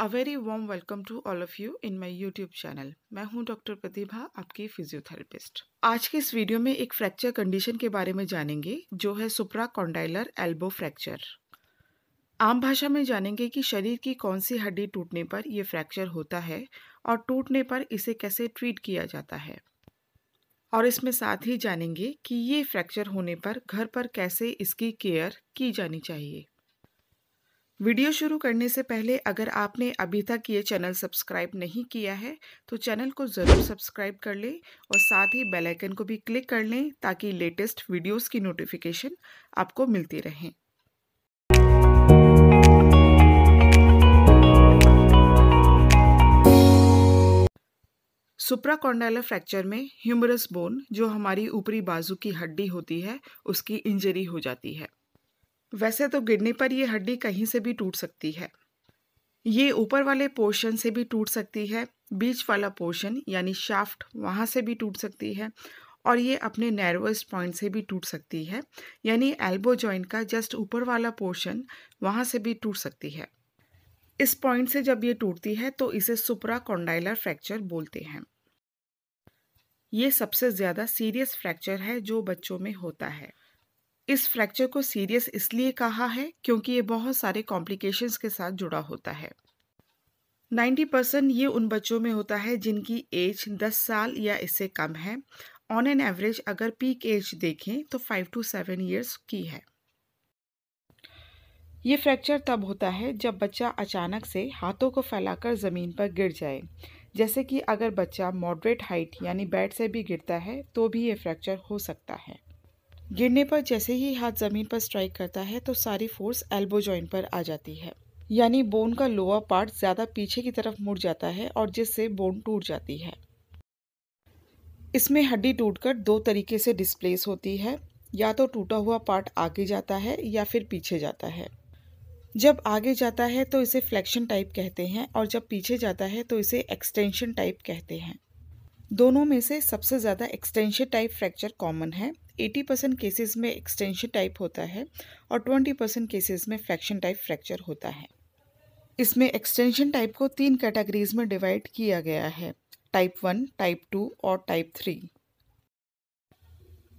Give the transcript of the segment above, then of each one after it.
A very warm welcome to all of you in my YouTube channel मैं हूं doctor प्रतिभा आपकी physiotherapist आज के इस वीडियो में एक फ्रैक्चर कंडीशन के बारे में जानेंगे जो है सुप्रा कॉन्डाइलर एल्बो फ्रैक्चर आम भाषा में जानेंगे कि शरीर की कौन सी हड्डी टूटने पर यह फ्रैक्चर होता है और टूटने पर इसे कैसे ट्रीट किया जाता है और इसमें साथ ही जानेंगे कि ये फ्रैक्चर होने पर घर पर कैसे इसकी केयर की जानी चाहिए वीडियो शुरू करने से पहले अगर आपने अभी तक ये चैनल सब्सक्राइब नहीं किया है तो चैनल को ज़रूर सब्सक्राइब कर लें और साथ ही बेल आइकन को भी क्लिक कर लें ताकि लेटेस्ट वीडियोस की नोटिफिकेशन आपको मिलती रहें सुप्राकोंडाइलर फ्रैक्चर में ह्यूमरस बोन जो हमारी ऊपरी बाजू की हड्डी होती है उसकी इंजरी हो जाती है वैसे तो गिरने पर यह हड्डी कहीं से भी टूट सकती है ये ऊपर वाले पोर्शन से भी टूट सकती है बीच वाला पोर्शन यानी शाफ्ट वहाँ से भी टूट सकती है और ये अपने नर्वस्ट पॉइंट से भी टूट सकती है यानी एल्बो जॉइंट का जस्ट ऊपर वाला पोर्शन वहाँ से भी टूट सकती है इस पॉइंट से जब ये टूटती है तो इसे सुपरा कॉन्डाइलर फ्रैक्चर बोलते हैं ये सबसे ज़्यादा सीरियस फ्रैक्चर है जो बच्चों में होता है इस फ्रैक्चर को सीरियस इसलिए कहा है क्योंकि ये बहुत सारे कॉम्प्लिकेशंस के साथ जुड़ा होता है 90 परसेंट ये उन बच्चों में होता है जिनकी एज 10 साल या इससे कम है ऑन एन एवरेज अगर पीक एज देखें तो 5 टू 7 इयर्स की है ये फ्रैक्चर तब होता है जब बच्चा अचानक से हाथों को फैलाकर ज़मीन पर गिर जाए जैसे कि अगर बच्चा मॉडरेट हाइट यानी बेड से भी गिरता है तो भी ये फ्रैक्चर हो सकता है गिरने पर जैसे ही हाथ ज़मीन पर स्ट्राइक करता है तो सारी फोर्स एल्बो जॉइंट पर आ जाती है यानी बोन का लोअर पार्ट ज़्यादा पीछे की तरफ मुड़ जाता है और जिससे बोन टूट जाती है इसमें हड्डी टूटकर दो तरीके से डिस्प्लेस होती है या तो टूटा हुआ पार्ट आगे जाता है या फिर पीछे जाता है जब आगे जाता है तो इसे फ्लेक्शन टाइप कहते हैं और जब पीछे जाता है तो इसे एक्सटेंशन टाइप कहते हैं दोनों में से सबसे ज़्यादा एक्सटेंशन टाइप फ्रैक्चर कॉमन है 80 परसेंट केसेज में एक्सटेंशन टाइप होता है और 20 परसेंट केसेज में फ्रैक्शन टाइप फ्रैक्चर होता है इसमें एक्सटेंशन टाइप को तीन कैटेगरीज में डिवाइड किया गया है टाइप वन टाइप टू और type three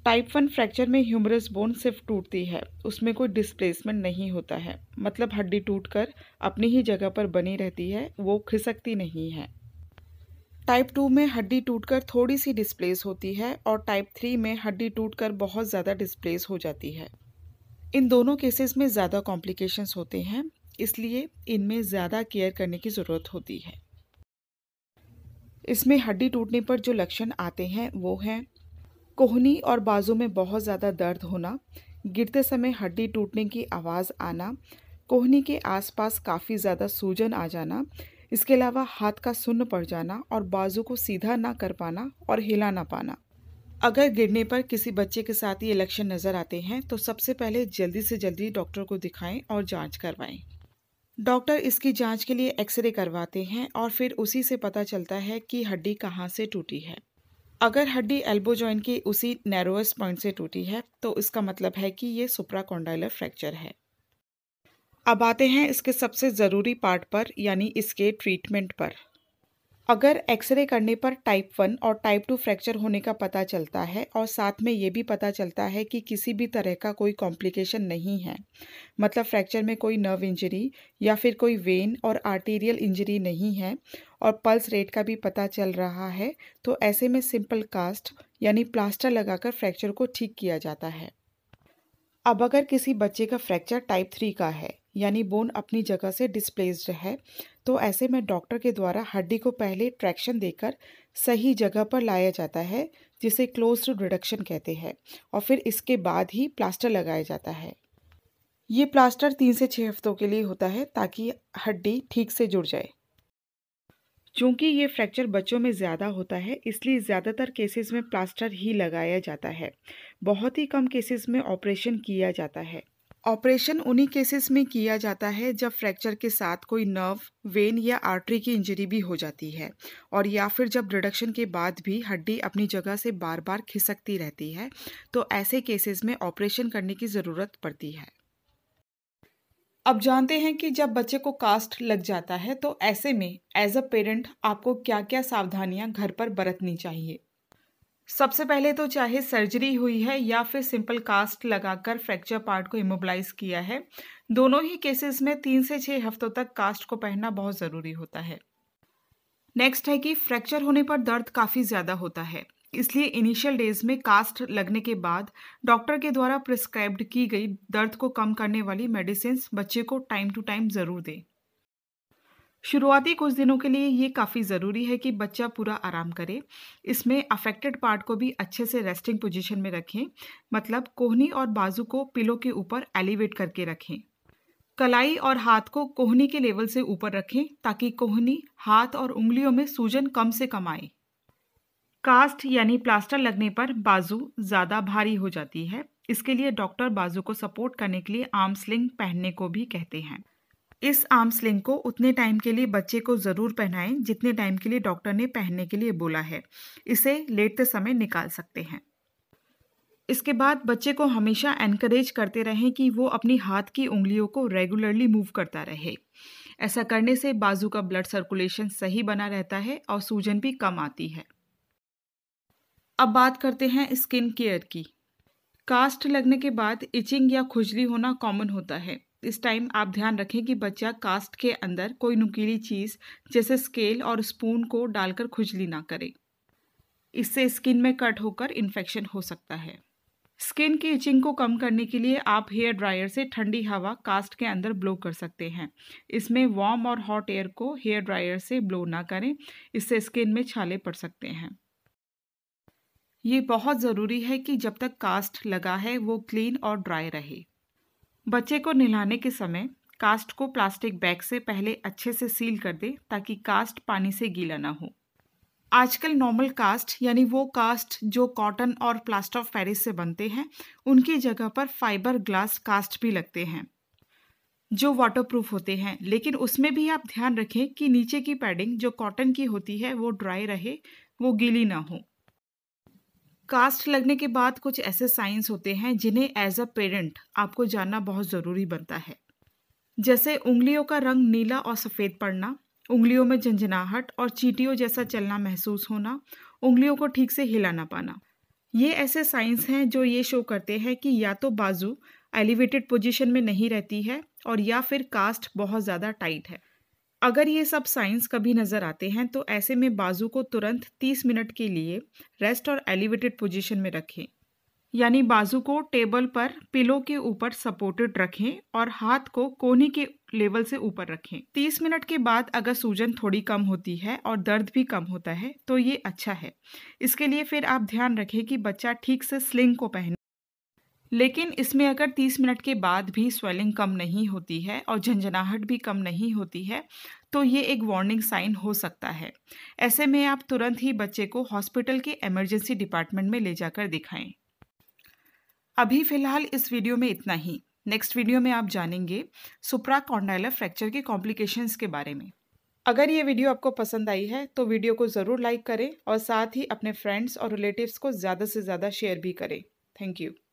type one fracture में ह्यूमरस बोन सिर्फ टूटती है उसमें कोई डिस्प्लेसमेंट नहीं होता है मतलब हड्डी टूटकर अपनी ही जगह पर बनी रहती है वो खिसकती नहीं है टाइप टू में हड्डी टूटकर थोड़ी सी डिस्प्लेस होती है और टाइप थ्री में हड्डी टूटकर बहुत ज़्यादा डिस्प्लेस हो जाती है इन दोनों केसेस में ज़्यादा कॉम्प्लिकेशंस होते हैं इसलिए इनमें ज़्यादा केयर करने की ज़रूरत होती है इसमें हड्डी टूटने पर जो लक्षण आते हैं वो हैं कोहनी और बाजू में बहुत ज़्यादा दर्द होना गिरते समय हड्डी टूटने की आवाज़ आना कोहनी के आसपास काफ़ी ज़्यादा सूजन आ जाना इसके अलावा हाथ का सुन्न पड़ जाना और बाजू को सीधा ना कर पाना और हिला ना पाना अगर गिरने पर किसी बच्चे के साथ ये लक्षण नज़र आते हैं तो सबसे पहले जल्दी से जल्दी डॉक्टर को दिखाएं और जांच करवाएं। डॉक्टर इसकी जांच के लिए एक्सरे करवाते हैं और फिर उसी से पता चलता है कि हड्डी कहाँ से टूटी है अगर हड्डी एल्बो जॉइंट की उसी नैरोएस्ट पॉइंट से टूटी है तो इसका मतलब है कि ये सुप्राकोंडाइलर फ्रैक्चर है अब आते हैं इसके सबसे ज़रूरी पार्ट पर यानी इसके ट्रीटमेंट पर अगर एक्सरे करने पर टाइप वन और टाइप टू फ्रैक्चर होने का पता चलता है और साथ में ये भी पता चलता है कि किसी भी तरह का कोई कॉम्प्लिकेशन नहीं है मतलब फ्रैक्चर में कोई नर्व इंजरी या फिर कोई वेन और आर्टीरियल इंजरी नहीं है और पल्स रेट का भी पता चल रहा है तो ऐसे में सिंपल कास्ट यानी प्लास्टर लगाकर फ्रैक्चर को ठीक किया जाता है अब अगर किसी बच्चे का फ्रैक्चर टाइप थ्री का है यानी बोन अपनी जगह से डिस्प्लेस्ड है तो ऐसे में डॉक्टर के द्वारा हड्डी को पहले ट्रैक्शन देकर सही जगह पर लाया जाता है जिसे क्लोज रिडक्शन कहते हैं और फिर इसके बाद ही प्लास्टर लगाया जाता है ये प्लास्टर तीन से छः हफ्तों के लिए होता है ताकि हड्डी ठीक से जुड़ जाए चूँकि ये फ्रैक्चर बच्चों में ज़्यादा होता है इसलिए ज़्यादातर केसेस में प्लास्टर ही लगाया जाता है बहुत ही कम केसेस में ऑपरेशन किया जाता है ऑपरेशन उन्हीं केसेस में किया जाता है जब फ्रैक्चर के साथ कोई नर्व वेन या आर्टरी की इंजरी भी हो जाती है और या फिर जब रिडक्शन के बाद भी हड्डी अपनी जगह से बार बार खिसकती रहती है तो ऐसे केसेस में ऑपरेशन करने की ज़रूरत पड़ती है अब जानते हैं कि जब बच्चे को कास्ट लग जाता है तो ऐसे में एज अ पेरेंट आपको क्या क्या सावधानियां घर पर बरतनी चाहिए सबसे पहले तो चाहे सर्जरी हुई है या फिर सिंपल कास्ट लगाकर फ्रैक्चर पार्ट को इमोबलाइज किया है दोनों ही केसेस में तीन से छः हफ्तों तक कास्ट को पहनना बहुत ज़रूरी होता है नेक्स्ट है कि फ्रैक्चर होने पर दर्द काफ़ी ज़्यादा होता है इसलिए इनिशियल डेज में कास्ट लगने के बाद डॉक्टर के द्वारा प्रिस्क्राइब्ड की गई दर्द को कम करने वाली मेडिसिन बच्चे को टाइम टू टाइम ज़रूर दें शुरुआती कुछ दिनों के लिए ये काफ़ी ज़रूरी है कि बच्चा पूरा आराम करे इसमें अफेक्टेड पार्ट को भी अच्छे से रेस्टिंग पोजीशन में रखें मतलब कोहनी और बाजू को पिलो के ऊपर एलिवेट करके रखें कलाई और हाथ को कोहनी के लेवल से ऊपर रखें ताकि कोहनी हाथ और उंगलियों में सूजन कम से कम आए कास्ट यानी प्लास्टर लगने पर बाजू ज़्यादा भारी हो जाती है इसके लिए डॉक्टर बाजू को सपोर्ट करने के लिए आर्म स्लिंग पहनने को भी कहते हैं इस आर्म स्लिंग को उतने टाइम के लिए बच्चे को ज़रूर पहनाएं जितने टाइम के लिए डॉक्टर ने पहनने के लिए बोला है इसे लेटते समय निकाल सकते हैं इसके बाद बच्चे को हमेशा एनकरेज करते रहें कि वो अपनी हाथ की उंगलियों को रेगुलरली मूव करता रहे ऐसा करने से बाजू का ब्लड सर्कुलेशन सही बना रहता है और सूजन भी कम आती है अब बात करते हैं स्किन केयर की कास्ट लगने के बाद इचिंग या खुजली होना कॉमन होता है इस टाइम आप ध्यान रखें कि बच्चा कास्ट के अंदर कोई नुकीली चीज़ जैसे स्केल और स्पून को डालकर खुजली ना करे इससे स्किन में कट होकर इन्फेक्शन हो सकता है स्किन की इचिंग को कम करने के लिए आप हेयर ड्रायर से ठंडी हवा कास्ट के अंदर ब्लो कर सकते हैं इसमें वार्म और हॉट एयर को हेयर ड्रायर से ब्लो ना करें इससे स्किन में छाले पड़ सकते हैं ये बहुत ज़रूरी है कि जब तक कास्ट लगा है वो क्लीन और ड्राई रहे बच्चे को नहलाने के समय कास्ट को प्लास्टिक बैग से पहले अच्छे से सील कर दे ताकि कास्ट पानी से गीला ना हो आजकल नॉर्मल कास्ट यानी वो कास्ट जो कॉटन और प्लास्टर ऑफ पेरिस से बनते हैं उनकी जगह पर फाइबर ग्लास कास्ट भी लगते हैं जो वाटरप्रूफ होते हैं लेकिन उसमें भी आप ध्यान रखें कि नीचे की पैडिंग जो कॉटन की होती है वो ड्राई रहे वो गीली ना हो कास्ट लगने के बाद कुछ ऐसे साइंस होते हैं जिन्हें एज अ पेरेंट आपको जानना बहुत ज़रूरी बनता है जैसे उंगलियों का रंग नीला और सफ़ेद पड़ना उंगलियों में झंझनाहट और चीटियों जैसा चलना महसूस होना उंगलियों को ठीक से हिला ना पाना ये ऐसे साइंस हैं जो ये शो करते हैं कि या तो बाजू एलिवेटेड पोजीशन में नहीं रहती है और या फिर कास्ट बहुत ज़्यादा टाइट है अगर ये सब साइंस कभी नज़र आते हैं तो ऐसे में बाजू को तुरंत 30 मिनट के लिए रेस्ट और एलिवेटेड पोजीशन में रखें यानी बाजू को टेबल पर पिलो के ऊपर सपोर्टेड रखें और हाथ को कोहनी के लेवल से ऊपर रखें 30 मिनट के बाद अगर सूजन थोड़ी कम होती है और दर्द भी कम होता है तो ये अच्छा है इसके लिए फिर आप ध्यान रखें कि बच्चा ठीक से स्लिंग को पहने लेकिन इसमें अगर 30 मिनट के बाद भी स्वेलिंग कम नहीं होती है और झंझनाहट भी कम नहीं होती है तो ये एक वार्निंग साइन हो सकता है ऐसे में आप तुरंत ही बच्चे को हॉस्पिटल के इमरजेंसी डिपार्टमेंट में ले जाकर दिखाएं अभी फ़िलहाल इस वीडियो में इतना ही नेक्स्ट वीडियो में आप जानेंगे सुप्रा कॉन्डाइलर फ्रैक्चर के कॉम्प्लिकेशंस के बारे में अगर ये वीडियो आपको पसंद आई है तो वीडियो को ज़रूर लाइक करें और साथ ही अपने फ्रेंड्स और रिलेटिव्स को ज़्यादा से ज़्यादा शेयर भी करें थैंक यू